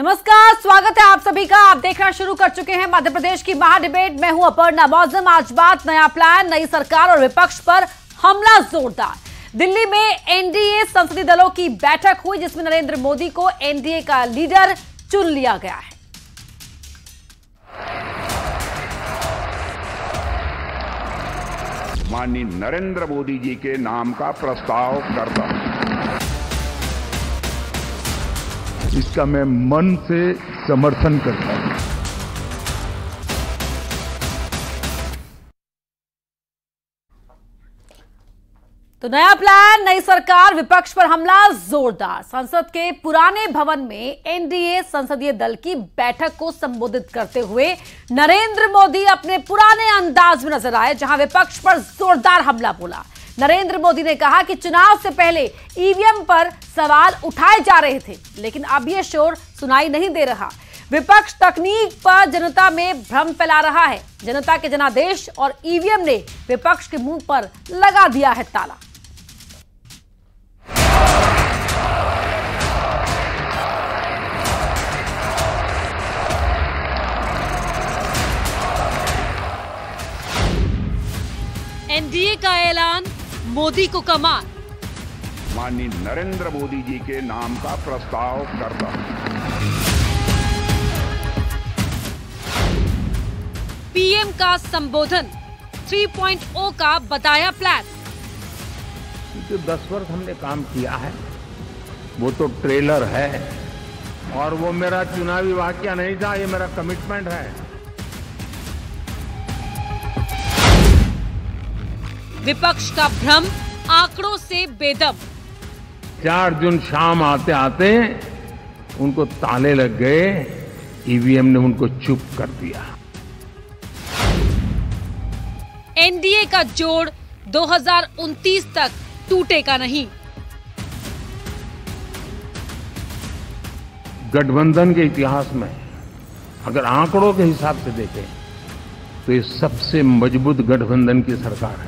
नमस्कार स्वागत है आप सभी का आप देखना शुरू कर चुके हैं मध्य प्रदेश की महाडिबेट में मैं हूं अपर्णा मौजम आज बात नया प्लान नई सरकार और विपक्ष पर हमला जोरदार दिल्ली में एनडीए संसदीय दलों की बैठक हुई जिसमें नरेंद्र मोदी को एनडीए का लीडर चुन लिया गया है माननीय नरेंद्र मोदी जी के नाम का प्रस्ताव करता हूं इसका मैं मन से समर्थन करता हूं तो नया प्लान नई सरकार विपक्ष पर हमला जोरदार संसद के पुराने भवन में एनडीए संसदीय दल की बैठक को संबोधित करते हुए नरेंद्र मोदी अपने पुराने अंदाज में नजर आए जहां विपक्ष पर जोरदार हमला बोला नरेंद्र मोदी ने कहा कि चुनाव से पहले ईवीएम पर सवाल उठाए जा रहे थे लेकिन अब यह शोर सुनाई नहीं दे रहा विपक्ष तकनीक पर जनता में भ्रम फैला रहा है जनता के जनादेश और ईवीएम ने विपक्ष के मुंह पर लगा दिया है ताला एनडीए का ऐलान मोदी को कमान माननीय नरेंद्र मोदी जी के नाम का प्रस्ताव करता पीएम का संबोधन 3.0 का बताया प्लान जो दस वर्ष हमने काम किया है वो तो ट्रेलर है और वो मेरा चुनावी वाक्य नहीं था ये मेरा कमिटमेंट है विपक्ष का भ्रम आंकड़ों से बेदम चार जून शाम आते आते उनको ताले लग गए ईवीएम ने उनको चुप कर दिया एनडीए का जोड़ 2029 तक टूटेगा नहीं गठबंधन के इतिहास में अगर आंकड़ों के हिसाब से देखें तो ये सबसे मजबूत गठबंधन की सरकार है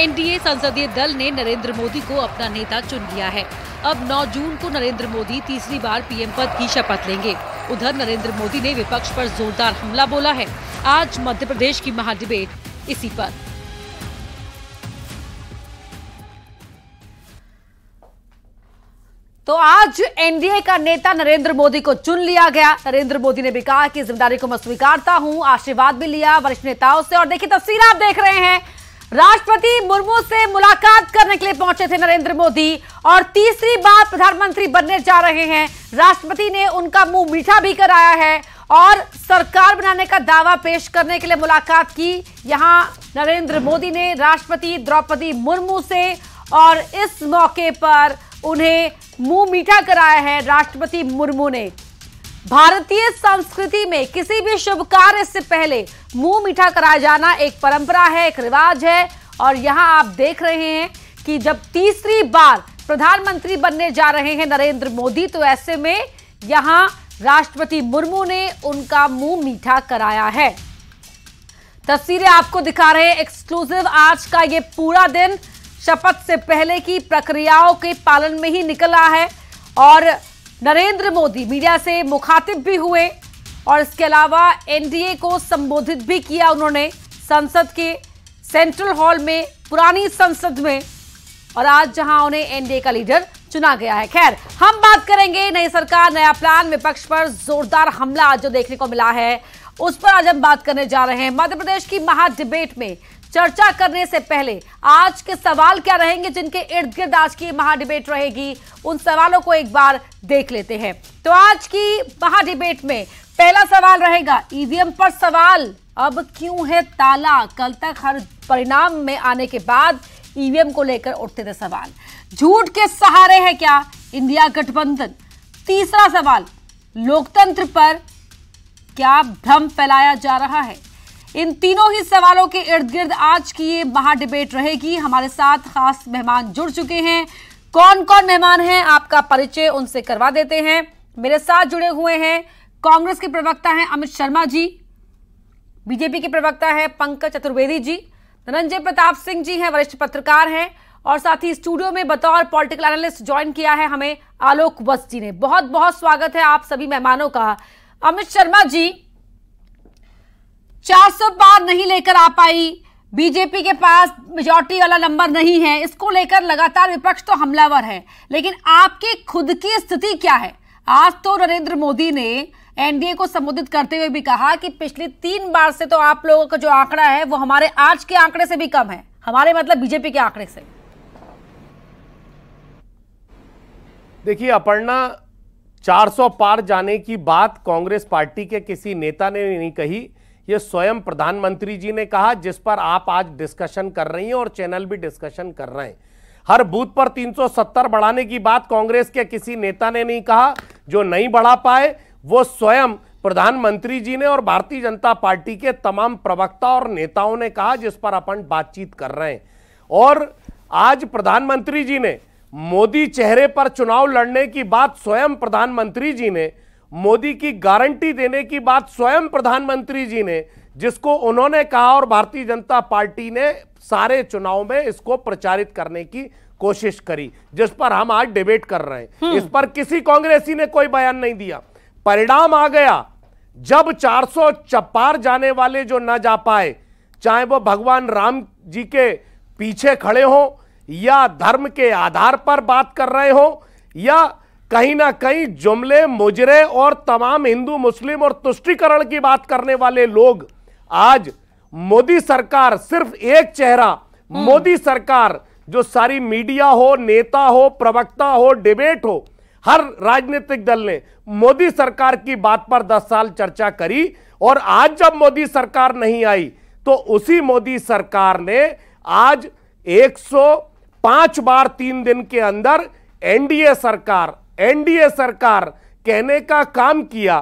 एनडीए संसदीय दल ने नरेंद्र मोदी को अपना नेता चुन लिया है अब 9 जून को नरेंद्र मोदी तीसरी बार पीएम पद की शपथ लेंगे उधर नरेंद्र मोदी ने विपक्ष पर जोरदार हमला बोला है आज मध्य प्रदेश की महा डिबेट इसी पर तो आज एनडीए का नेता नरेंद्र मोदी को चुन लिया गया नरेंद्र मोदी ने भी कहा कि जिम्मेदारी को मैं स्वीकारता हूं आशीर्वाद भी लिया वरिष्ठ नेताओं से और देखिए तस्वीर आप देख रहे हैं राष्ट्रपति मुर्मू से मुलाकात करने के लिए पहुंचे थे नरेंद्र मोदी और तीसरी बार प्रधानमंत्री बनने जा रहे हैं राष्ट्रपति ने उनका मुंह मीठा भी कराया है और सरकार बनाने का दावा पेश करने के लिए मुलाकात की यहां नरेंद्र मोदी ने राष्ट्रपति द्रौपदी मुर्मू से और इस मौके पर उन्हें मुंह मीठा कराया है राष्ट्रपति मुर्मू ने भारतीय संस्कृति में किसी भी शुभ कार्य से पहले मुंह मीठा कराया जाना एक परंपरा है एक रिवाज है और यहां आप देख रहे हैं कि जब तीसरी बार प्रधानमंत्री बनने जा रहे हैं नरेंद्र मोदी तो ऐसे में यहां राष्ट्रपति मुर्मू ने उनका मुंह मीठा कराया है तस्वीरें आपको दिखा रहे हैं एक्सक्लूसिव आज का ये पूरा दिन शपथ से पहले की प्रक्रियाओं के पालन में ही निकला है और नरेंद्र मोदी मीडिया से मुखातिब भी हुए और इसके अलावा एनडीए को संबोधित भी किया उन्होंने संसद के सेंट्रल हॉल में पुरानी संसद में और आज जहां उन्हें एनडीए का लीडर चुना गया है खैर हम बात करेंगे नई सरकार नया प्लान विपक्ष पर जोरदार हमला आज जो देखने को मिला है उस पर आज हम बात करने जा रहे हैं मध्य प्रदेश की महा डिबेट में चर्चा करने से पहले आज के सवाल क्या रहेंगे जिनके इर्द गिर्द आज की महाडिबेट रहेगी उन सवालों को एक बार देख लेते हैं तो आज की महाडिबेट में पहला सवाल रहेगा ईवीएम पर सवाल अब क्यों है ताला कल तक हर परिणाम में आने के बाद ईवीएम को लेकर उठते थे सवाल झूठ के सहारे है क्या इंडिया गठबंधन तीसरा सवाल लोकतंत्र पर क्या भ्रम फैलाया जा रहा है इन तीनों ही सवालों के इर्द गिर्द आज की ये महा डिबेट रहेगी हमारे साथ खास मेहमान जुड़ चुके हैं कौन कौन मेहमान हैं आपका परिचय उनसे करवा देते हैं मेरे साथ जुड़े हुए हैं कांग्रेस के प्रवक्ता हैं अमित शर्मा जी बीजेपी के प्रवक्ता हैं पंकज चतुर्वेदी जी धनंजय प्रताप सिंह जी हैं वरिष्ठ पत्रकार हैं और साथ ही स्टूडियो में बतौर पॉलिटिकल एनालिस्ट ज्वाइन किया है हमें आलोक वस्त जी ने बहुत बहुत स्वागत है आप सभी मेहमानों का अमित शर्मा जी चार सौ पार नहीं लेकर आ पाई बीजेपी के पास मेजोरिटी वाला नंबर नहीं है इसको लेकर लगातार विपक्ष तो हमलावर है लेकिन आपकी खुद की स्थिति क्या है आज तो नरेंद्र मोदी ने एनडीए को संबोधित करते हुए भी कहा कि पिछली तीन बार से तो आप लोगों का जो आंकड़ा है वो हमारे आज के आंकड़े से भी कम है हमारे मतलब बीजेपी के आंकड़े से देखिए अपर्णा 400 पार जाने की बात कांग्रेस पार्टी के किसी नेता ने नहीं कही ये स्वयं प्रधानमंत्री जी ने कहा जिस पर आप आज डिस्कशन कर रही हैं और चैनल भी डिस्कशन कर रहे हैं हर बूथ पर 370 बढ़ाने की बात कांग्रेस के किसी नेता ने नहीं कहा जो नहीं बढ़ा पाए वो स्वयं प्रधानमंत्री जी ने और भारतीय जनता पार्टी के तमाम प्रवक्ता और नेताओं ने कहा जिस पर अपन बातचीत कर रहे हैं और आज प्रधानमंत्री जी ने मोदी चेहरे पर चुनाव लड़ने की बात स्वयं प्रधानमंत्री जी ने मोदी की गारंटी देने की बात स्वयं प्रधानमंत्री जी ने जिसको उन्होंने कहा और भारतीय जनता पार्टी ने सारे चुनाव में इसको प्रचारित करने की कोशिश करी जिस पर हम आज डिबेट कर रहे हैं हम्म। इस पर किसी कांग्रेसी ने कोई बयान नहीं दिया परिणाम आ गया जब चार सौ चपार जाने वाले जो ना जा पाए चाहे वो भगवान राम जी के पीछे खड़े हों या धर्म के आधार पर बात कर रहे हों या कहीं ना कहीं जुमले मुजरे और तमाम हिंदू मुस्लिम और तुष्टिकरण की बात करने वाले लोग आज मोदी सरकार सिर्फ एक चेहरा हम्म। मोदी सरकार जो सारी मीडिया हो नेता हो प्रवक्ता हो डिबेट हो हर राजनीतिक दल ने मोदी सरकार की बात पर 10 साल चर्चा करी और आज जब मोदी सरकार नहीं आई तो उसी मोदी सरकार ने आज 105 बार तीन दिन के अंदर एनडीए सरकार एनडीए सरकार कहने का काम किया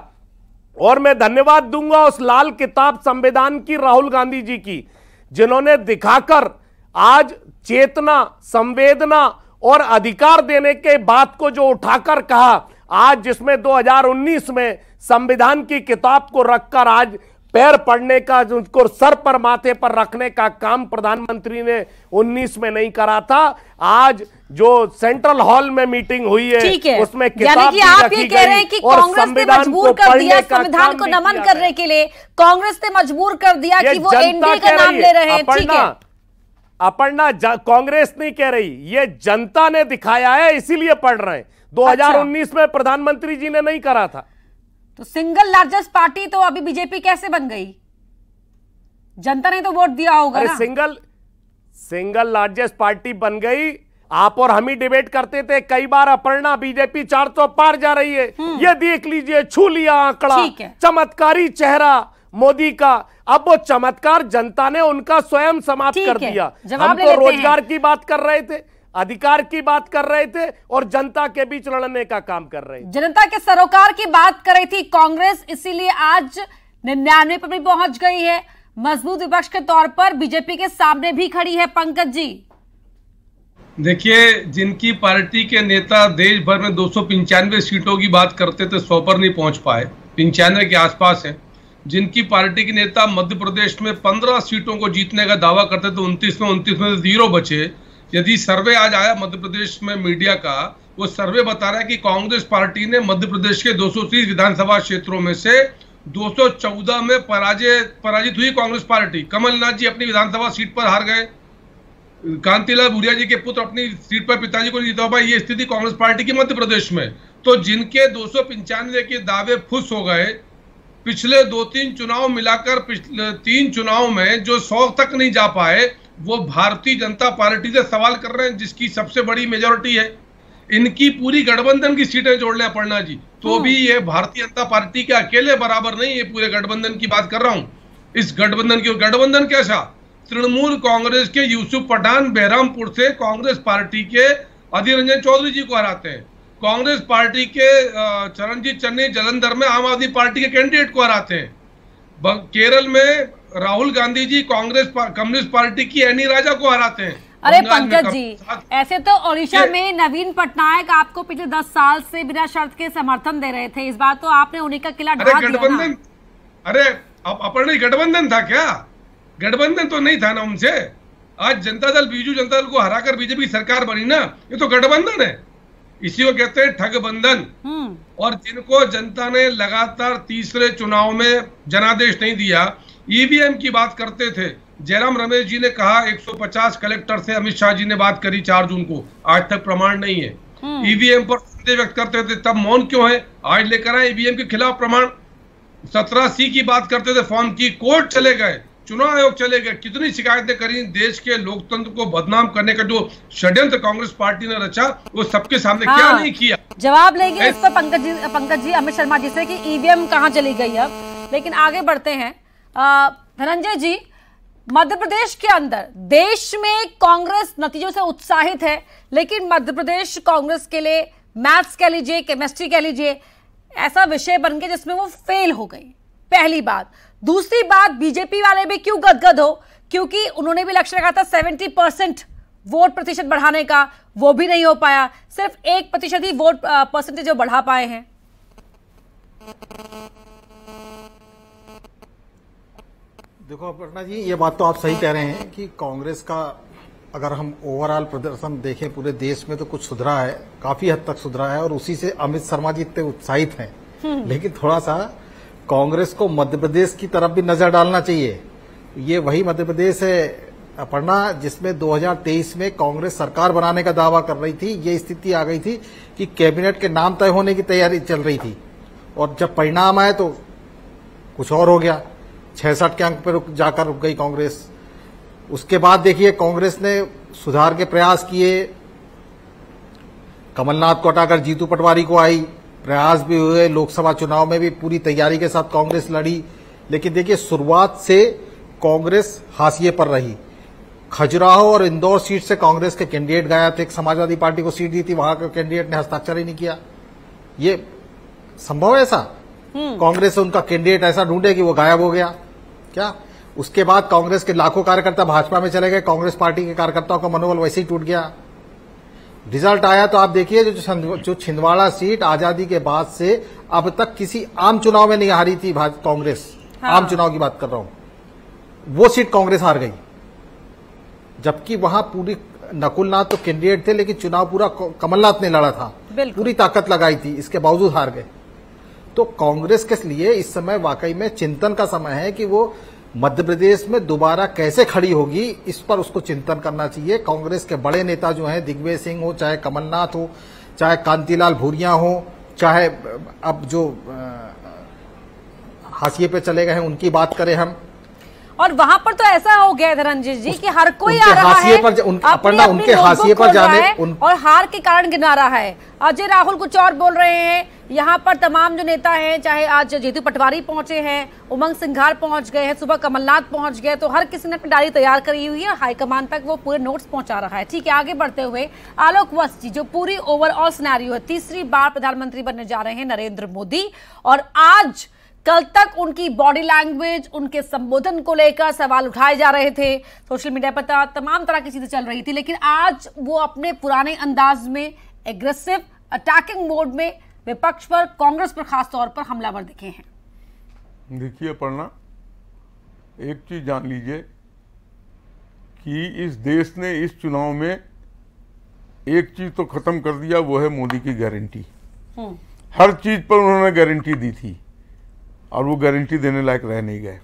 और मैं धन्यवाद दूंगा उस लाल किताब संविधान की राहुल गांधी जी की जिन्होंने दिखाकर आज चेतना संवेदना और अधिकार देने के बात को जो उठाकर कहा आज जिसमें 2019 में संविधान की किताब को रखकर आज पैर पड़ने का उनको सर पर माथे पर रखने का काम प्रधानमंत्री ने 19 में नहीं करा था आज जो सेंट्रल हॉल में मीटिंग हुई है उसमें किताब कि आप ये कह रहे हैं कि कांग्रेस ने मजबूर कर दिया संविधान को नमन करने के लिए कांग्रेस ने मजबूर कर दिया कि वो एनडीए का नाम ले रहे हैं ठीक है अपना कांग्रेस नहीं कह रही ये जनता ने दिखाया है इसीलिए पढ़ रहे हैं अच्छा। दो में प्रधानमंत्री जी ने नहीं करा था तो सिंगल लार्जेस्ट पार्टी तो अभी बीजेपी कैसे बन गई जनता ने तो वोट दिया होगा ना सिंगल सिंगल लार्जेस्ट पार्टी बन गई आप और हम ही डिबेट करते थे कई बार अपर्णा बीजेपी चार सौ तो पार जा रही है हम्म। ये देख लीजिए छू लिया आंकड़ा चमत्कारी चेहरा मोदी का अब वो चमत्कार जनता ने उनका स्वयं समाप्त कर दिया हम तो रोजगार की बात कर रहे थे अधिकार की बात कर रहे थे और जनता के बीच लड़ने का काम कर रहे थे जनता के सरोकार की बात कर रही थी कांग्रेस इसीलिए आज निन्यानवे पर भी पहुंच गई है मजबूत विपक्ष के तौर पर बीजेपी के सामने भी खड़ी है पंकज जी देखिए जिनकी पार्टी के नेता देश भर में दो सीटों की बात करते थे सौ पर नहीं पहुंच पाए पंचानवे के आसपास है जिनकी पार्टी के नेता मध्य प्रदेश में पंद्रह सीटों को जीतने का दावा करते थे उनतीस में उनतीस में जीरो बचे यदि सर्वे आज आया मध्य प्रदेश में मीडिया का वो सर्वे बता रहा है कि कांग्रेस पार्टी ने मध्य प्रदेश के 230 विधानसभा क्षेत्रों में से 214 में पराजय पराजित हुई कांग्रेस पार्टी कमलनाथ जी अपनी विधानसभा सीट पर हार गए कांतिलाल भूरिया जी के पुत्र अपनी सीट पर पिताजी को जीता भाई ये स्थिति कांग्रेस पार्टी की मध्य प्रदेश में तो जिनके दो के दावे फुस हो गए पिछले दो तीन चुनाव मिलाकर पिछले तीन चुनाव में जो सौ तक नहीं जा पाए वो भारतीय जनता पार्टी से सवाल कर रहे हैं जिसकी सबसे बड़ी मेजोरिटी है इनकी पूरी गठबंधन की सीटें जोड़ने पड़ना जी तो भी हाँ। ये भारतीय जनता पार्टी के अकेले बराबर नहीं ये पूरे गठबंधन की बात कर रहा हूं इस गठबंधन की गठबंधन कैसा तृणमूल कांग्रेस के यूसुफ पठान बहरामपुर से कांग्रेस पार्टी के अधीर रंजन चौधरी जी को हराते हैं कांग्रेस पार्टी के चरणजीत चन्नी जलंधर में आम आदमी पार्टी के कैंडिडेट को हराते हैं केरल में राहुल गांधी जी कांग्रेस कम्युनिस्ट पार्टी की एनी राजा को हराते हैं अरे पंकज जी ऐसे तो ओडिशा में नवीन पटनायक आपको पिछले दस साल से बिना शर्त के समर्थन दे रहे थे इस बार तो आपने उन्हीं का किला अरे गठबंधन अरे अपने गठबंधन था क्या गठबंधन तो नहीं था ना उनसे आज जनता दल बीजू जनता दल को हराकर बीजेपी सरकार बनी ना ये तो गठबंधन है इसी को कहते हैं ठगबंधन हम्म। और जिनको जनता ने लगातार तीसरे चुनाव में जनादेश नहीं दिया ईवीएम e की बात करते थे जयराम रमेश जी ने कहा 150 कलेक्टर से अमित शाह जी ने बात करी चार जून को आज तक प्रमाण नहीं है ईवीएम हम्म। e पर संदेह व्यक्त करते थे तब मौन क्यों है आज लेकर आए ईवीएम e के खिलाफ प्रमाण सत्रह सी की बात करते थे फॉर्म की कोर्ट चले गए चुनाव आयोग चले गए कितनी शिकायतें करी देश के लोकतंत्र को बदनाम करने का जो षड्यंत्र कांग्रेस पार्टी ने रचा वो सबके सामने हाँ, क्या नहीं किया जवाब लेंगे इस पर पंकज जी पंकज जी अमित शर्मा जी से कि ईवीएम कहाँ चली गई अब लेकिन आगे बढ़ते हैं धनंजय जी मध्य प्रदेश के अंदर देश में कांग्रेस नतीजों से उत्साहित है लेकिन मध्य प्रदेश कांग्रेस के लिए मैथ्स कह लीजिए केमिस्ट्री कह लीजिए ऐसा विषय बन गया जिसमें वो फेल हो गई पहली बात दूसरी बात बीजेपी वाले भी क्यों गदगद हो क्योंकि उन्होंने भी लक्ष्य रखा था सेवेंटी परसेंट वोट प्रतिशत बढ़ाने का वो भी नहीं हो पाया सिर्फ एक प्रतिशत ही वोट परसेंटेज बढ़ा पाए हैं देखो पटना जी ये बात तो आप सही कह रहे हैं कि कांग्रेस का अगर हम ओवरऑल प्रदर्शन देखें पूरे देश में तो कुछ सुधरा है काफी हद तक सुधरा है और उसी से अमित शर्मा जी इतने उत्साहित हैं हम्म। लेकिन थोड़ा सा कांग्रेस को मध्य प्रदेश की तरफ भी नजर डालना चाहिए ये वही मध्य प्रदेश है अपना जिसमें 2023 में कांग्रेस सरकार बनाने का दावा कर रही थी ये स्थिति आ गई थी कि कैबिनेट के नाम तय होने की तैयारी चल रही थी और जब परिणाम आए तो कुछ और हो गया छसठ के अंक पर रुक जाकर रुक गई कांग्रेस उसके बाद देखिए कांग्रेस ने सुधार के प्रयास किए कमलनाथ को हटाकर जीतू पटवारी को आई प्रयास भी हुए लोकसभा चुनाव में भी पूरी तैयारी के साथ कांग्रेस लड़ी लेकिन देखिए शुरुआत से कांग्रेस हाशिए पर रही खजुराहो और इंदौर सीट से कांग्रेस के कैंडिडेट गया थे एक समाजवादी पार्टी को सीट दी थी वहां के कैंडिडेट ने हस्ताक्षर ही नहीं किया ये संभव है ऐसा हम्म। कांग्रेस से उनका कैंडिडेट ऐसा ढूंढे कि वो गायब हो गया क्या उसके बाद कांग्रेस के लाखों कार्यकर्ता भाजपा में चले गए कांग्रेस पार्टी के कार्यकर्ताओं का मनोबल वैसे ही टूट गया रिजल्ट आया तो आप देखिए जो जो छिंदवाड़ा सीट आजादी के बाद से अब तक किसी आम चुनाव में नहीं हारी थी कांग्रेस हाँ। आम चुनाव की बात कर रहा हूं वो सीट कांग्रेस हार गई जबकि वहां पूरी नकुलनाथ तो कैंडिडेट थे लेकिन चुनाव पूरा कमलनाथ ने लड़ा था पूरी ताकत लगाई थी इसके बावजूद हार गए तो कांग्रेस के लिए इस समय वाकई में चिंतन का समय है कि वो मध्य प्रदेश में दोबारा कैसे खड़ी होगी इस पर उसको चिंतन करना चाहिए कांग्रेस के बड़े नेता जो हैं दिग्विजय सिंह हो चाहे कमलनाथ हो चाहे कांतिलाल भूरिया हो चाहे अब जो हाशिए पे चले गए हैं उनकी बात करें हम और वहां पर तो ऐसा हो गया धनंजय जी की हर कोई आ रहा है पर, उन, अपने, उनके हाशिए पर जाने उन... और हार के कारण गिना रहा है अजय राहुल कुछ और बोल रहे हैं यहाँ पर तमाम जो नेता हैं चाहे आज जीतू पटवारी पहुंचे हैं उमंग सिंघार पहुंच गए हैं सुबह कमलनाथ पहुंच गए तो हर किसी ने अपनी डायरी तैयार करी हुई है हाईकमान तक वो पूरे नोट्स पहुंचा रहा है ठीक है आगे बढ़ते हुए आलोक वस्त जी जो पूरी ओवरऑल सिनेरियो है तीसरी बार प्रधानमंत्री बनने जा रहे हैं नरेंद्र मोदी और आज कल तक उनकी बॉडी लैंग्वेज उनके संबोधन को लेकर सवाल उठाए जा रहे थे सोशल मीडिया पर तमाम तरह की चीज़ें चल रही थी लेकिन आज वो अपने पुराने अंदाज में एग्रेसिव अटैकिंग मोड में विपक्ष पर कांग्रेस पर खास तौर पर हमलावर दिखे हैं देखिए पढ़ना एक चीज जान लीजिए कि इस देश ने इस चुनाव में एक चीज तो खत्म कर दिया वो है मोदी की गारंटी हम्म। हर चीज पर उन्होंने गारंटी दी थी और वो गारंटी देने लायक रह नहीं गए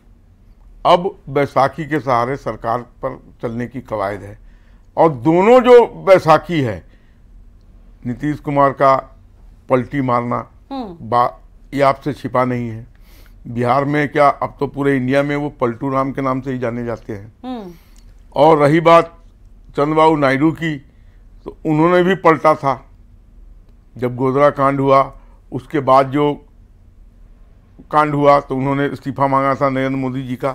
अब बैसाखी के सहारे सरकार पर चलने की कवायद है और दोनों जो बैसाखी है नीतीश कुमार का पलटी मारना हम्म। बा ये आपसे छिपा नहीं है बिहार में क्या अब तो पूरे इंडिया में वो पलटू राम के नाम से ही जाने जाते हैं हम्म। और रही बात चंद्रबाबू नायडू की तो उन्होंने भी पलटा था जब गोदरा कांड हुआ उसके बाद जो कांड हुआ तो उन्होंने इस्तीफा मांगा था नरेंद्र मोदी जी का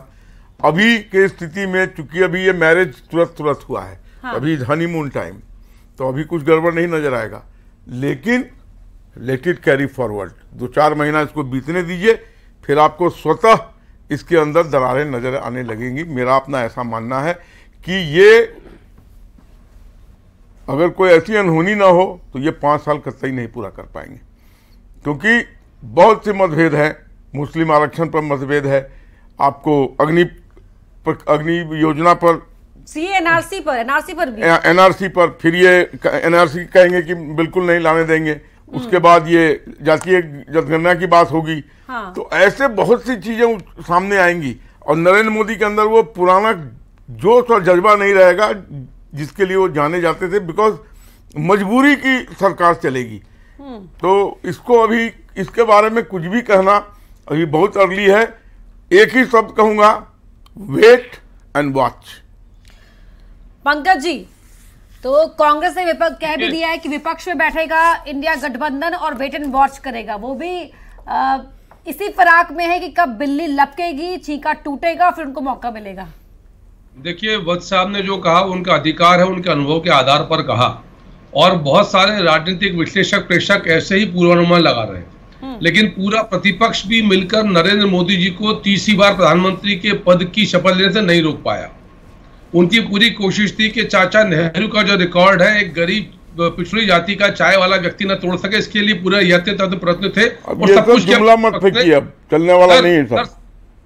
अभी के स्थिति में चूंकि अभी ये मैरिज तुरंत तुरंत हुआ है हाँ। अभी हनीमून टाइम तो अभी कुछ गड़बड़ नहीं नजर आएगा लेकिन लेट इट कैरी फॉरवर्ड दो चार महीना इसको बीतने दीजिए फिर आपको स्वतः इसके अंदर दरारें नजर आने लगेंगी मेरा अपना ऐसा मानना है कि ये अगर कोई ऐसी अनहोनी ना हो तो ये पांच साल कतई नहीं पूरा कर पाएंगे क्योंकि बहुत से मतभेद हैं मुस्लिम आरक्षण पर मतभेद है आपको अग्नि अग्नि योजना पर सी एनआरसी पर एनआरसी पर एनआरसी पर फिर ये एनआरसी कहेंगे कि बिल्कुल नहीं लाने देंगे उसके हम्म। बाद ये जातीय जनगणना की बात होगी हाँ। तो ऐसे बहुत सी चीजें सामने आएंगी और नरेंद्र मोदी के अंदर वो पुराना जोश और जज्बा नहीं रहेगा जिसके लिए वो जाने जाते थे बिकॉज मजबूरी की सरकार चलेगी हम्म। तो इसको अभी इसके बारे में कुछ भी कहना अभी बहुत अर्ली है एक ही शब्द कहूंगा wait and watch Pankaj ji तो कांग्रेस ने विपक्ष कह भी दिया है कि विपक्ष में बैठेगा इंडिया गठबंधन और वेट एंड वॉच करेगा वो भी आ, इसी फराक में है कि कब बिल्ली लपकेगी छीका टूटेगा फिर उनको मौका मिलेगा देखिए वत्स साहब ने जो कहा उनका अधिकार है उनके अनुभव के आधार पर कहा और बहुत सारे राजनीतिक विश्लेषक प्रेक्षक ऐसे ही पूर्वानुमान लगा रहे हैं हम्म। लेकिन पूरा प्रतिपक्ष भी मिलकर नरेंद्र मोदी जी को तीसरी बार प्रधानमंत्री के पद की शपथ लेने से नहीं रोक पाया उनकी पूरी कोशिश थी कि चाचा नेहरू का जो रिकॉर्ड है एक गरीब पिछड़ी जाति का चाय वाला व्यक्ति ना तोड़ सके इसके लिए पूरा यत्न तत्व प्रयत्न थे और सब तो कुछ मत अब चलने वाला नहीं सर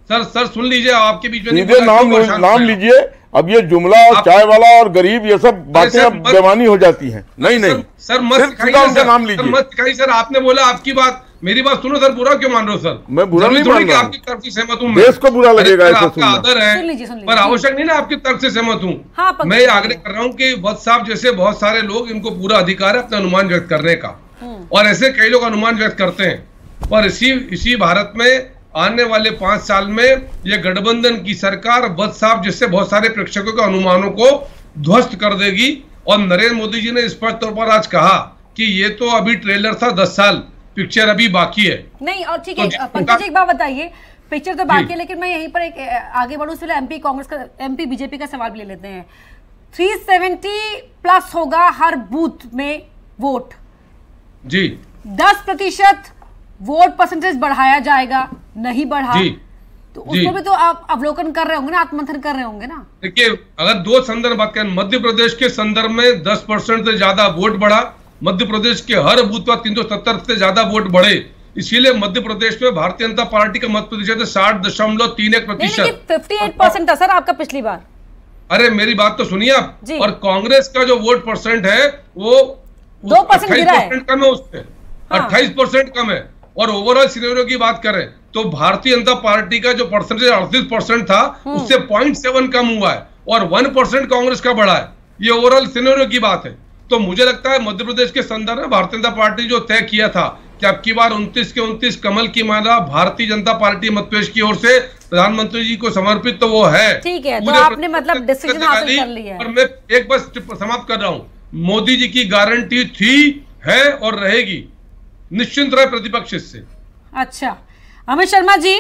सर सर सुन लीजिए आपके बीच में नाम नाम लीजिए अब ये जुमला और चाय वाला और गरीब ये सब बातें अब बेमानी हो जाती हैं नहीं नहीं सर मत सर, नाम लीजिए सर आपने बोला आपकी बात मेरी बात सुनो सर बुरा क्यों मान रहे हो सर मैं बुरा नहीं मान रहा आपकी तरफ से सहमत हूँ देश को बुरा लगेगा आपका आदर है पर आवश्यक नहीं ना आपकी तरफ से सहमत हूँ हाँ, मैं ये आग्रह कर रहा हूँ की वत्स साहब जैसे बहुत सारे लोग इनको पूरा अधिकार है अपना अनुमान व्यक्त करने का हम्म। और ऐसे कई लोग अनुमान व्यक्त करते हैं पर इसी इसी भारत में आने वाले पांच साल में यह गठबंधन की सरकार वत्स साहब जैसे बहुत सारे प्रेक्षकों के अनुमानों को ध्वस्त कर देगी और नरेंद्र मोदी जी ने स्पष्ट तौर पर आज कहा कि ये तो अभी ट्रेलर था दस साल पिक्चर अभी बाकी है नहीं और ठीक है तो एक बात बताइए पिक्चर तो बाकी है लेकिन मैं यहीं पर एक आगे बढ़ू इसलिए एमपी कांग्रेस का एमपी बीजेपी का सवाल भी ले लेते हैं 370 प्लस होगा हर बूथ में वोट जी 10 प्रतिशत वोट परसेंटेज बढ़ाया जाएगा नहीं बढ़ा जी, तो उसको भी तो आप अवलोकन कर रहे होंगे ना आत्मंथन कर रहे होंगे ना देखिए अगर दो संदर्भ बात करें मध्य प्रदेश के संदर्भ में दस परसेंट से ज्यादा वोट बढ़ा मध्य प्रदेश के हर बूथ पर तीन से ज्यादा वोट बढ़े इसीलिए मध्य प्रदेश में भारतीय जनता पार्टी का मत प्रतिशत साठ दशमलव तीन एक प्रतिशत फिफ्टी एट परसेंट था सर आपका पिछली बार अरे मेरी बात तो सुनिए आप और कांग्रेस का जो वोट परसेंट है वो दो परसेंट कम है उससे हाँ। अट्ठाईस परसेंट कम है और ओवरऑल सिनेरियो की बात करें तो भारतीय जनता पार्टी का जो परसेंटेज अड़तीस परसेंट था हम्म। उससे पॉइंट सेवन कम हुआ है और वन परसेंट कांग्रेस का बढ़ा है ये ओवरऑल सिनेरियो की बात है तो मुझे लगता है मध्य प्रदेश के संदर्भ में भारतीय जनता पार्टी जो तय किया था कि अब की बार 29 के 29 कमल की माला भारतीय जनता पार्टी मध्यप्रदेश की ओर से प्रधानमंत्री जी को समर्पित तो वो है ठीक है तो आपने मतलब डिसीजन हासिल कर लिया और मैं एक बस समाप्त कर रहा हूँ मोदी जी की गारंटी थी है और रहेगी निश्चिंत रहे प्रतिपक्ष इससे अच्छा अमित शर्मा जी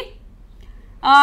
आ,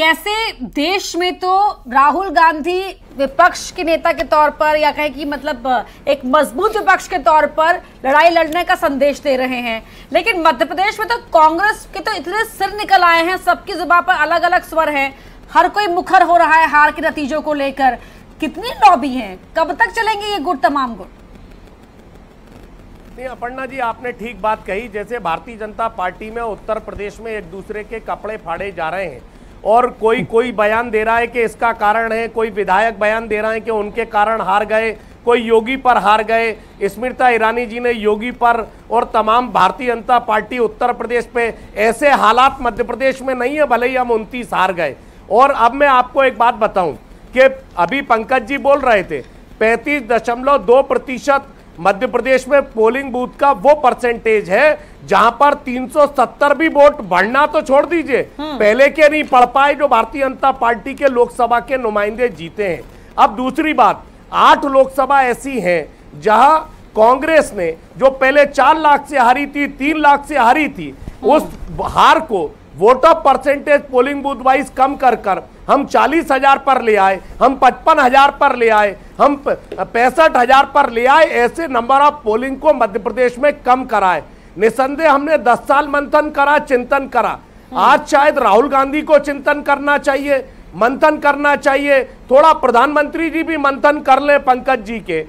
कैसे देश में तो राहुल गांधी विपक्ष के नेता के तौर पर या कहें कि मतलब एक मजबूत विपक्ष के तौर पर लड़ाई लड़ने का संदेश दे रहे हैं लेकिन मध्य प्रदेश में तो कांग्रेस के तो इतने सिर निकल आए हैं सबकी जुबा पर अलग अलग स्वर हैं हर कोई मुखर हो रहा है हार के नतीजों को लेकर कितनी लॉबी है कब तक चलेंगे ये गुट तमाम गुट अपर्णा जी आपने ठीक बात कही जैसे भारतीय जनता पार्टी में उत्तर प्रदेश में एक दूसरे के कपड़े फाड़े जा रहे हैं और कोई कोई बयान दे रहा है कि इसका कारण है कोई विधायक बयान दे रहा है कि उनके कारण हार गए कोई योगी पर हार गए स्मृता ईरानी जी ने योगी पर और तमाम भारतीय जनता पार्टी उत्तर प्रदेश पे ऐसे हालात मध्य प्रदेश में नहीं है भले ही हम उनतीस हार गए और अब मैं आपको एक बात बताऊं कि अभी पंकज जी बोल रहे थे पैंतीस दशमलव दो प्रतिशत मध्य प्रदेश में पोलिंग बूथ का वो परसेंटेज है जहां पर 370 भी वोट बढ़ना तो छोड़ दीजिए हम्म। पहले के नहीं पढ़ पाए जो भारतीय जनता पार्टी के लोकसभा के नुमाइंदे जीते हैं अब दूसरी बात आठ लोकसभा ऐसी है जहां कांग्रेस ने जो पहले चार लाख से हारी थी तीन लाख से हारी थी हम्म। उस हार को vote of percentage polling booth wise कम कर कर हम चालीस हजार पर ले आए हम पचपन हजार पर ले आए हम पैंसठ हजार पर ले आए ऐसे नंबर ऑफ पोलिंग को मध्य प्रदेश में कम कराए निसंदेह हमने दस साल मंथन करा चिंतन करा हम्म। आज शायद राहुल गांधी को चिंतन करना चाहिए मंथन करना चाहिए थोड़ा प्रधानमंत्री जी भी मंथन कर ले पंकज जी के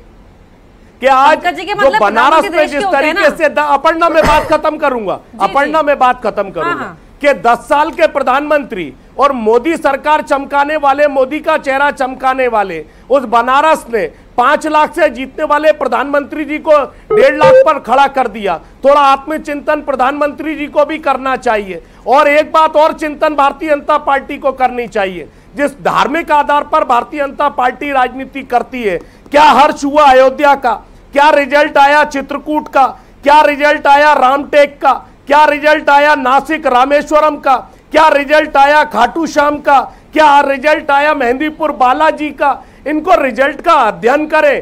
कि आज के मतलब जो बनारस में जिस तरीके से अपर्णा में बात खत्म करूंगा अपर्णा में बात खत्म हाँ, करूंगा हाँ। कि 10 साल के प्रधानमंत्री और मोदी सरकार चमकाने वाले मोदी का चेहरा चमकाने वाले उस बनारस ने पांच लाख से जीतने वाले प्रधानमंत्री जी को डेढ़ लाख पर खड़ा कर दिया थोड़ा आत्मचिंतन प्रधानमंत्री जी को भी करना चाहिए और एक बात और चिंतन भारतीय जनता पार्टी को करनी चाहिए जिस धार्मिक आधार पर भारतीय जनता पार्टी राजनीति करती है क्या हर्ष हुआ अयोध्या का क्या रिजल्ट आया चित्रकूट का क्या रिजल्ट आया रामटेक का क्या रिजल्ट आया नासिक रामेश्वरम का क्या रिजल्ट आया खाटू श्याम का क्या रिजल्ट आया मेहंदीपुर बालाजी का इनको रिजल्ट का अध्ययन करें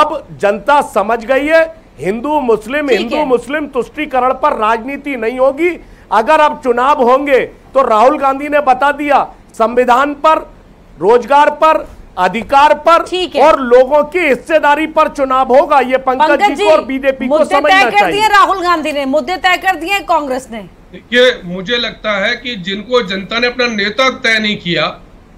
अब जनता समझ गई है हिंदू मुस्लिम हिंदू मुस्लिम तुष्टिकरण पर राजनीति नहीं होगी अगर अब चुनाव होंगे तो राहुल गांधी ने बता दिया संविधान पर रोजगार पर अधिकार पर और लोगों की हिस्सेदारी पर चुनाव होगा ये पंकज, पंकज जी को और बीजेपी को समझना तय कर दिए राहुल गांधी ने मुद्दे तय कर दिए कांग्रेस ने देखिए मुझे लगता है कि जिनको जनता ने अपना नेता तय नहीं किया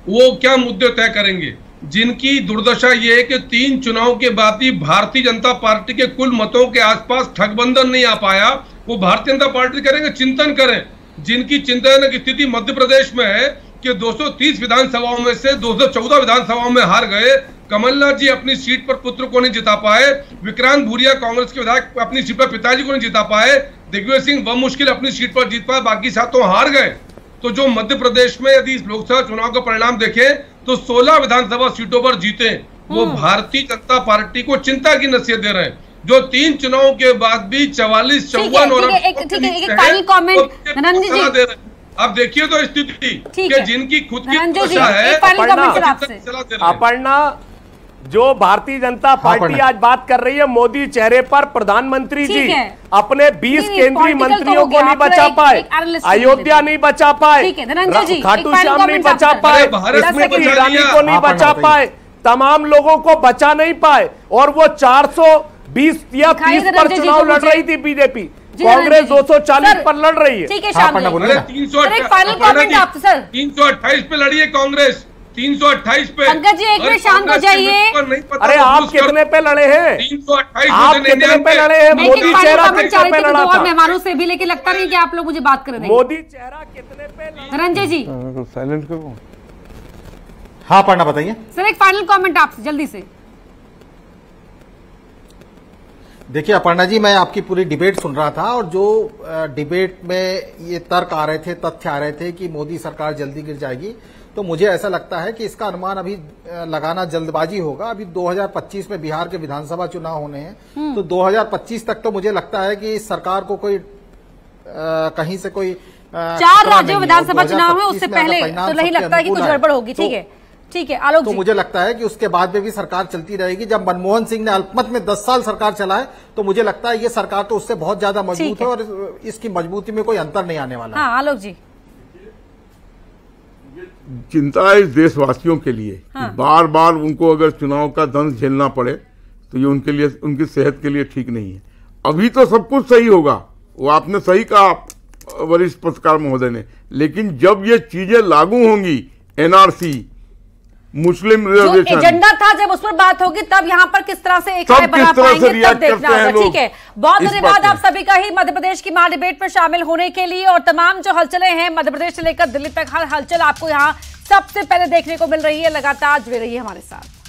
वो क्या मुद्दे तय करेंगे जिनकी दुर्दशा ये है कि तीन चुनाव के बाद ही भारतीय जनता पार्टी के कुल मतों के आसपास ठगबंधन नहीं आ पाया वो भारतीय जनता पार्टी करेंगे चिंतन करें जिनकी चिंतन की स्थिति मध्य प्रदेश में है कि 230 विधानसभाओं में से 214 विधानसभाओं में हार गए कमलनाथ जी अपनी सीट पर पुत्र को नहीं जिता पाए विक्रांत भूरिया कांग्रेस के विधायक अपनी सीट पर पिताजी को नहीं जिता पाए दिग्विजय सिंह बम मुश्किल अपनी सीट पर जीत पाए बाकी सातों हार गए तो जो मध्य प्रदेश में यदि लोकसभा चुनाव का परिणाम देखें तो सोलह विधानसभा सीटों पर जीते वो हम्म। भारतीय जनता पार्टी को चिंता की नसीहत दे रहे हैं जो तीन चुनाव के बाद भी चवालीस चौवन और ठीक है, एक, अब देखिए तो स्थिति कि जिनकी खुद की है अपर्णा जो भारतीय जनता हाँ, पार्टी आज बात कर रही है मोदी चेहरे पर प्रधानमंत्री जी अपने 20 केंद्रीय तो मंत्रियों को तो नहीं बचा पाए अयोध्या नहीं बचा पाए खाटू श्याम नहीं बचा पाए स्मृति ईरानी को नहीं बचा पाए तमाम लोगों को बचा नहीं पाए और वो 420 या 30 पर चुनाव लड़ रही थी बीजेपी हाँ कांग्रेस हाँ दो सौ चालीस पर लड़ रही है हाँ, तीन सौ फाइनल तीन सौ अट्ठाईस पे लड़ी है कांग्रेस तीन सौ अट्ठाईस पे पंकज जी एक मिनट शांत हो जाइए अरे आप कितने पे लड़े हैं तीन सौ अट्ठाईस आप कितने पे लड़े हैं मोदी चेहरा कितने पे लड़ा था मेहमानों से भी लेकिन लगता नहीं कि आप लोग मुझे बात कर रहे हैं मोदी चेहरा कितने पे रंजय जी साइलेंट क्यों हाँ तो पढ़ना बताइए सर एक फाइनल कमेंट आपसे जल्दी से देखिए अपर्णा जी मैं आपकी पूरी डिबेट सुन रहा था और जो डिबेट में ये तर्क आ रहे थे तथ्य आ रहे थे कि मोदी सरकार जल्दी गिर जाएगी तो मुझे ऐसा लगता है कि इसका अनुमान अभी लगाना जल्दबाजी होगा अभी 2025 में बिहार के विधानसभा चुनाव होने हैं हम्म। तो 2025 तक तो मुझे लगता है कि इस सरकार को कोई आ, कहीं से कोई आ, चार राज्यों विधानसभा चुनाव है उससे पहले तो नहीं लगता है कि कुछ गड़बड़ होगी तो ठीक है ठीक है आलोक तो मुझे लगता है कि उसके बाद में भी सरकार चलती रहेगी जब मनमोहन सिंह ने अल्पमत में 10 साल सरकार चलाए तो मुझे लगता है ये सरकार तो उससे बहुत ज्यादा मजबूत है और इसकी मजबूती में कोई अंतर नहीं आने वाला हाँ, आलोक जी चिंता है इस देशवासियों के लिए हाँ। बार बार उनको अगर चुनाव का दंश झेलना पड़े तो ये उनके लिए उनकी सेहत के लिए ठीक नहीं है अभी तो सब कुछ सही होगा वो आपने सही कहा वरिष्ठ पत्रकार महोदय ने लेकिन जब ये चीजें लागू होंगी एनआरसी मुस्लिम रिजर्वेशन एजेंडा था जब उस पर बात होगी तब यहाँ पर किस तरह से एक राय बना पाएंगे तब देखना होगा ठीक है बहुत धन्यवाद आप सभी का ही मध्य प्रदेश की महा डिबेट में शामिल होने के लिए और तमाम जो हलचले हैं मध्य प्रदेश से लेकर दिल्ली तक हर हलचल आपको यहाँ सबसे पहले देखने को मिल रही है लगातार जुड़े रही है हमारे साथ